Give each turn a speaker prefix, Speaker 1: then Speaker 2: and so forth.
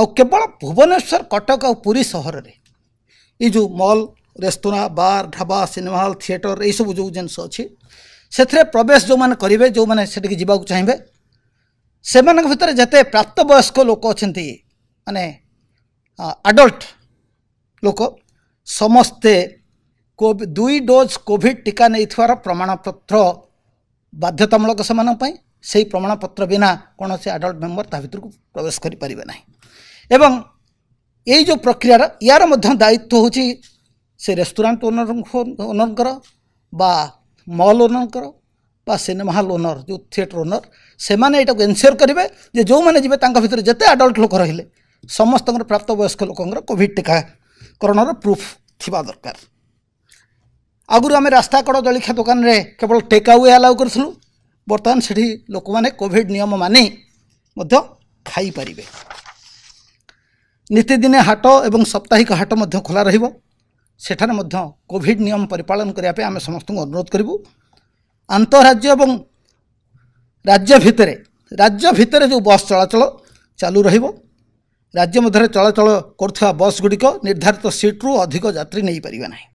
Speaker 1: आवल भुवनेश्वर कटक आरी सहर से जो mall restaurant bar dhaba cinema hall theatre ये सब जो जिनस अच्छे से प्रवेश जो मैंने करेंगे जो मैंने से चाहिए से मतलब जिते प्राप्तवयस्क लोक अच्छा मानने आडल्ट लोक समस्ते दुई डोज कोविड टीका नहीं थार प्रमाणपत्र बाध्यतामूलक से प्रमाणपत्र बिना कौन से आडल्ट मेम्बर ताकि प्रवेश करें এবং ଏଇ ଯେଉଁ ପ୍ରକ୍ରିୟାର ୟାର ମଧ୍ୟ ଦାୟିତ୍ୱ ହେଉଛି ସେ ରେଷ୍ଟୁରାଣ୍ଟ ଓନରଙ୍କ ଓନରଙ୍କର ବା ମଲ୍ ଓନରଙ୍କର ବା ସିନେମା ହଲ୍ ଓନର ଯେଉଁ ଥିଏଟର ଓନର ସେମାନେ ଏଇଟାକୁ ଏନସିଓର କରିବେ ଯେ ଯେଉଁମାନେ ଯିବେ ତାଙ୍କ ଭିତରେ ଯେତେ ଆଡଲ୍ଟ ଲୋକ ରହିଲେ ସମସ୍ତଙ୍କର ପ୍ରାପ୍ତବୟସ୍କ ଲୋକଙ୍କର କୋଭିଡ଼ ଟିକାକରଣର ପ୍ରୁଫ୍ ଥିବା ଦରକାର ଆଗରୁ ଆମେ ରାସ୍ତା କଡ଼ ଜଳଖିଆ ଦୋକାନରେ କେବଳ ଟେକ୍ ଆୱେ ଆଲାଉ କରୁଥିଲୁ ବର୍ତ୍ତମାନ ସେଠି ଲୋକମାନେ କୋଭିଡ଼ ନିୟମ ମାନି ମଧ୍ୟ ଖାଇପାରିବେ ନିତିଦିନେ ହାଟ ଏବଂ ସାପ୍ତାହିକ ହାଟ ମଧ୍ୟ ଖୋଲା ରହିବ ସେଠାରେ ମଧ୍ୟ କୋଭିଡ୍ ନିୟମ ପରିପାଳନ କରିବା ପାଇଁ ଆମେ ସମସ୍ତଙ୍କୁ ଅନୁରୋଧ କରିବୁ ଆନ୍ତଃରାଜ୍ୟ ଏବଂ ରାଜ୍ୟ ଭିତରେ ରାଜ୍ୟ ଭିତରେ ଯେଉଁ ବସ୍ ଚଳାଚଳ ଚାଲୁ ରହିବ ରାଜ୍ୟ ମଧ୍ୟରେ ଚଳାଚଳ କରୁଥିବା ବସ୍ ଗୁଡ଼ିକ ନିର୍ଦ୍ଧାରିତ ସିଟ୍ରୁ ଅଧିକ ଯାତ୍ରୀ ନେଇପାରିବେ ନାହିଁ